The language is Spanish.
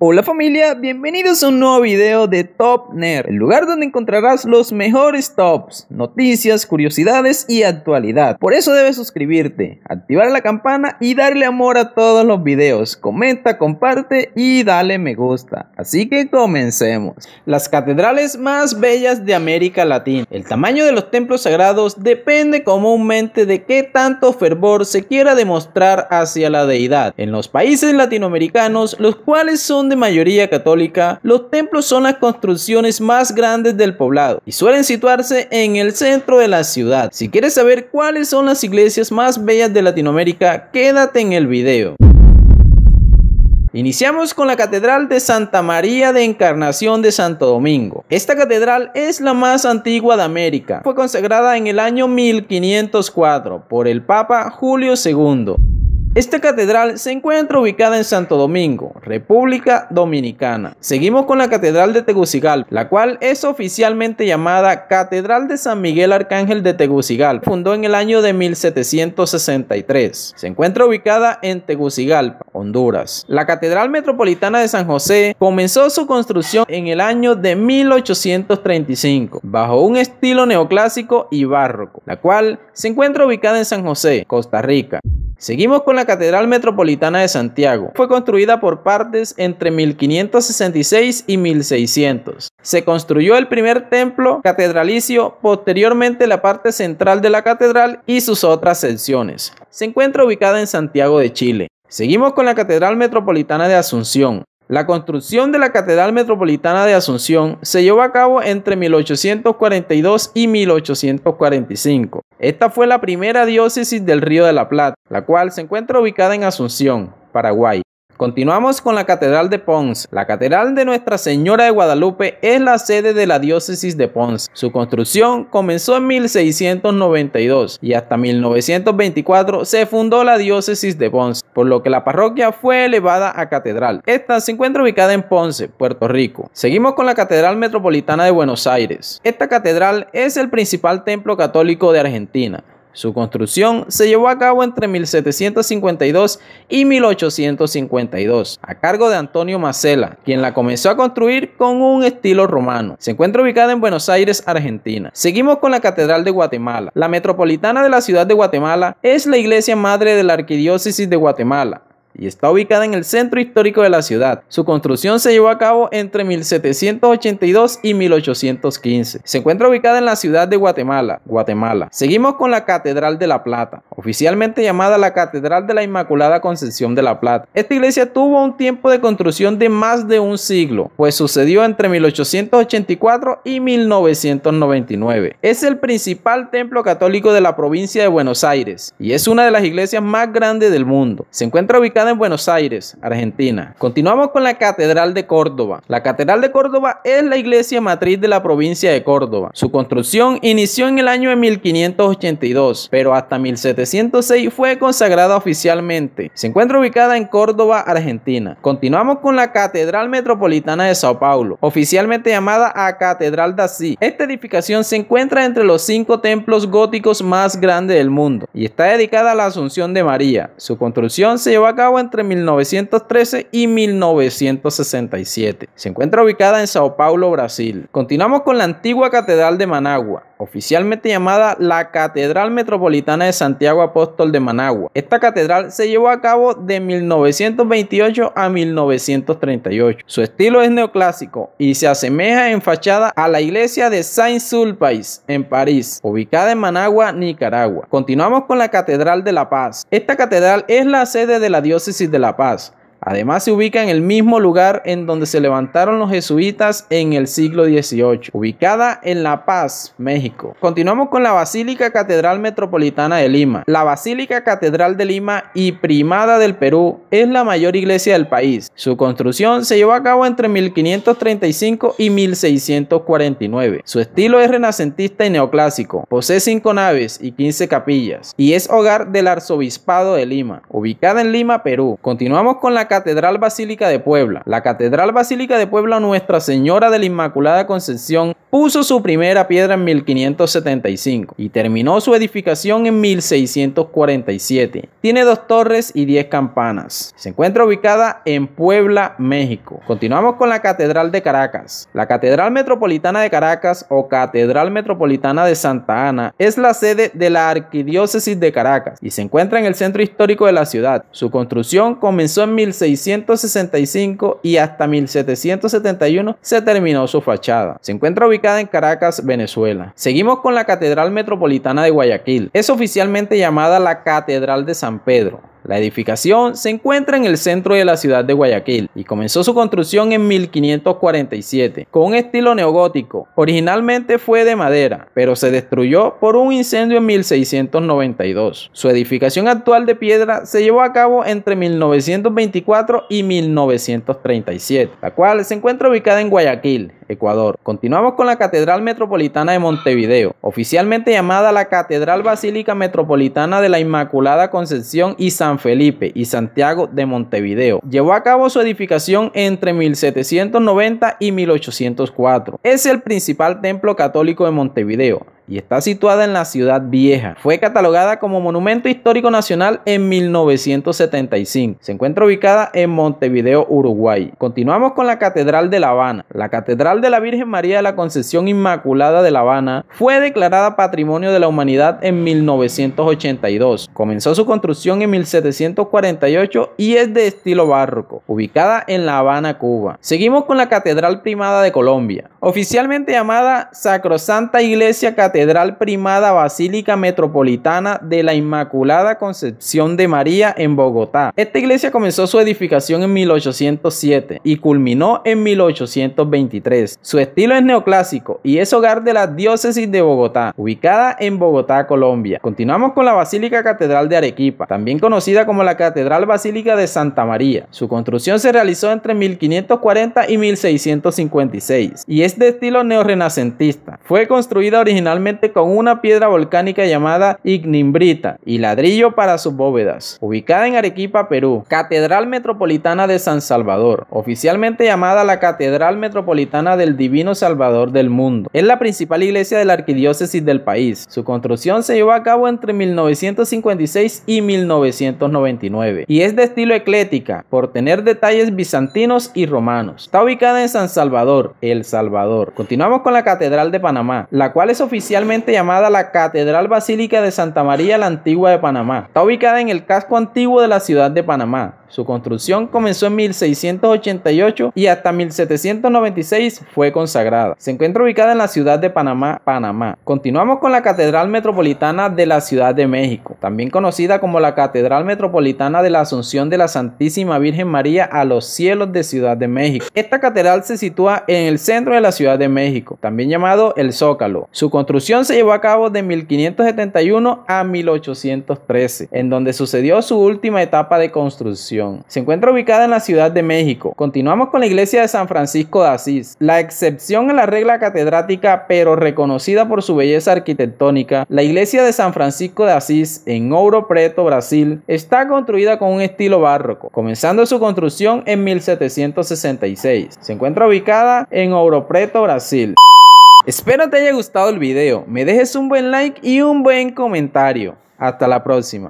Hola familia, bienvenidos a un nuevo video de Top Nerd, el lugar donde encontrarás los mejores tops, noticias, curiosidades y actualidad. Por eso debes suscribirte, activar la campana y darle amor a todos los videos. Comenta, comparte y dale me gusta. Así que comencemos. Las catedrales más bellas de América Latina. El tamaño de los templos sagrados depende comúnmente de qué tanto fervor se quiera demostrar hacia la deidad. En los países latinoamericanos, los cuales son de mayoría católica, los templos son las construcciones más grandes del poblado y suelen situarse en el centro de la ciudad. Si quieres saber cuáles son las iglesias más bellas de Latinoamérica, quédate en el video. Iniciamos con la Catedral de Santa María de Encarnación de Santo Domingo. Esta catedral es la más antigua de América. Fue consagrada en el año 1504 por el Papa Julio II. Esta catedral se encuentra ubicada en Santo Domingo, República Dominicana. Seguimos con la Catedral de Tegucigalpa, la cual es oficialmente llamada Catedral de San Miguel Arcángel de Tegucigalpa. Fundó en el año de 1763. Se encuentra ubicada en Tegucigalpa, Honduras. La Catedral Metropolitana de San José comenzó su construcción en el año de 1835, bajo un estilo neoclásico y barroco, la cual se encuentra ubicada en San José, Costa Rica. Seguimos con la Catedral Metropolitana de Santiago. Fue construida por partes entre 1566 y 1600. Se construyó el primer templo catedralicio, posteriormente la parte central de la catedral y sus otras secciones. Se encuentra ubicada en Santiago de Chile. Seguimos con la Catedral Metropolitana de Asunción. La construcción de la Catedral Metropolitana de Asunción se llevó a cabo entre 1842 y 1845. Esta fue la primera diócesis del Río de la Plata, la cual se encuentra ubicada en Asunción, Paraguay. Continuamos con la Catedral de Ponce, La Catedral de Nuestra Señora de Guadalupe es la sede de la diócesis de Ponce, Su construcción comenzó en 1692 y hasta 1924 se fundó la diócesis de Ponce, por lo que la parroquia fue elevada a catedral. Esta se encuentra ubicada en Ponce, Puerto Rico. Seguimos con la Catedral Metropolitana de Buenos Aires. Esta catedral es el principal templo católico de Argentina. Su construcción se llevó a cabo entre 1752 y 1852, a cargo de Antonio Macela, quien la comenzó a construir con un estilo romano. Se encuentra ubicada en Buenos Aires, Argentina. Seguimos con la Catedral de Guatemala. La metropolitana de la ciudad de Guatemala es la iglesia madre de la Arquidiócesis de Guatemala y está ubicada en el centro histórico de la ciudad. Su construcción se llevó a cabo entre 1782 y 1815. Se encuentra ubicada en la ciudad de Guatemala, Guatemala. Seguimos con la Catedral de la Plata, oficialmente llamada la Catedral de la Inmaculada Concepción de la Plata. Esta iglesia tuvo un tiempo de construcción de más de un siglo, pues sucedió entre 1884 y 1999. Es el principal templo católico de la provincia de Buenos Aires y es una de las iglesias más grandes del mundo. Se encuentra ubicada en Buenos Aires, Argentina. Continuamos con la Catedral de Córdoba. La Catedral de Córdoba es la iglesia matriz de la provincia de Córdoba. Su construcción inició en el año de 1582, pero hasta 1706 fue consagrada oficialmente. Se encuentra ubicada en Córdoba, Argentina. Continuamos con la Catedral Metropolitana de Sao Paulo, oficialmente llamada a Catedral da Si. Esta edificación se encuentra entre los cinco templos góticos más grandes del mundo y está dedicada a la Asunción de María. Su construcción se llevó a cabo entre 1913 y 1967. Se encuentra ubicada en Sao Paulo, Brasil. Continuamos con la antigua Catedral de Managua, oficialmente llamada la Catedral Metropolitana de Santiago Apóstol de Managua. Esta catedral se llevó a cabo de 1928 a 1938. Su estilo es neoclásico y se asemeja en fachada a la iglesia de Saint-Sulpice en París, ubicada en Managua, Nicaragua. Continuamos con la Catedral de la Paz. Esta catedral es la sede de la diócesis diócesis de La Paz Además se ubica en el mismo lugar en donde se levantaron los jesuitas en el siglo XVIII, ubicada en La Paz, México. Continuamos con la Basílica Catedral Metropolitana de Lima. La Basílica Catedral de Lima y Primada del Perú es la mayor iglesia del país. Su construcción se llevó a cabo entre 1535 y 1649. Su estilo es renacentista y neoclásico. Posee cinco naves y 15 capillas y es hogar del Arzobispado de Lima, ubicada en Lima, Perú. Continuamos con la Catedral Basílica de Puebla. La Catedral Basílica de Puebla Nuestra Señora de la Inmaculada Concepción puso su primera piedra en 1575 y terminó su edificación en 1647. Tiene dos torres y diez campanas. Se encuentra ubicada en Puebla, México. Continuamos con la Catedral de Caracas. La Catedral Metropolitana de Caracas o Catedral Metropolitana de Santa Ana es la sede de la Arquidiócesis de Caracas y se encuentra en el centro histórico de la ciudad. Su construcción comenzó en 16 665 y hasta 1771 se terminó su fachada. Se encuentra ubicada en Caracas, Venezuela. Seguimos con la Catedral Metropolitana de Guayaquil. Es oficialmente llamada la Catedral de San Pedro. La edificación se encuentra en el centro de la ciudad de Guayaquil y comenzó su construcción en 1547 con un estilo neogótico. Originalmente fue de madera, pero se destruyó por un incendio en 1692. Su edificación actual de piedra se llevó a cabo entre 1924 y 1937, la cual se encuentra ubicada en Guayaquil, Ecuador. Continuamos con la Catedral Metropolitana de Montevideo, oficialmente llamada la Catedral Basílica Metropolitana de la Inmaculada Concepción y San Felipe y Santiago de Montevideo. Llevó a cabo su edificación entre 1790 y 1804. Es el principal templo católico de Montevideo y está situada en la ciudad vieja. Fue catalogada como Monumento Histórico Nacional en 1975. Se encuentra ubicada en Montevideo, Uruguay. Continuamos con la Catedral de La Habana. La Catedral de la Virgen María de la Concepción Inmaculada de La Habana fue declarada Patrimonio de la Humanidad en 1982. Comenzó su construcción en 1748 y es de estilo barroco, ubicada en La Habana, Cuba. Seguimos con la Catedral Primada de Colombia oficialmente llamada Sacrosanta Iglesia Catedral Primada Basílica Metropolitana de la Inmaculada Concepción de María en Bogotá. Esta iglesia comenzó su edificación en 1807 y culminó en 1823. Su estilo es neoclásico y es hogar de la diócesis de Bogotá, ubicada en Bogotá, Colombia. Continuamos con la Basílica Catedral de Arequipa, también conocida como la Catedral Basílica de Santa María. Su construcción se realizó entre 1540 y 1656 y es es de estilo neorrenacentista. Fue construida originalmente con una piedra volcánica llamada ignimbrita y ladrillo para sus bóvedas. Ubicada en Arequipa, Perú, Catedral Metropolitana de San Salvador, oficialmente llamada la Catedral Metropolitana del Divino Salvador del Mundo. Es la principal iglesia de la arquidiócesis del país. Su construcción se llevó a cabo entre 1956 y 1999 y es de estilo eclética por tener detalles bizantinos y romanos. Está ubicada en San Salvador, El Salvador Continuamos con la Catedral de Panamá, la cual es oficialmente llamada la Catedral Basílica de Santa María la Antigua de Panamá. Está ubicada en el casco antiguo de la ciudad de Panamá. Su construcción comenzó en 1688 y hasta 1796 fue consagrada. Se encuentra ubicada en la ciudad de Panamá, Panamá. Continuamos con la Catedral Metropolitana de la Ciudad de México, también conocida como la Catedral Metropolitana de la Asunción de la Santísima Virgen María a los cielos de Ciudad de México. Esta catedral se sitúa en el centro de la Ciudad de México, también llamado el Zócalo. Su construcción se llevó a cabo de 1571 a 1813, en donde sucedió su última etapa de construcción. Se encuentra ubicada en la Ciudad de México. Continuamos con la iglesia de San Francisco de Asís. La excepción a la regla catedrática, pero reconocida por su belleza arquitectónica, la iglesia de San Francisco de Asís en Ouro Preto, Brasil, está construida con un estilo barroco, comenzando su construcción en 1766. Se encuentra ubicada en Ouro Preto, Brasil. Espero te haya gustado el video, me dejes un buen like y un buen comentario. Hasta la próxima.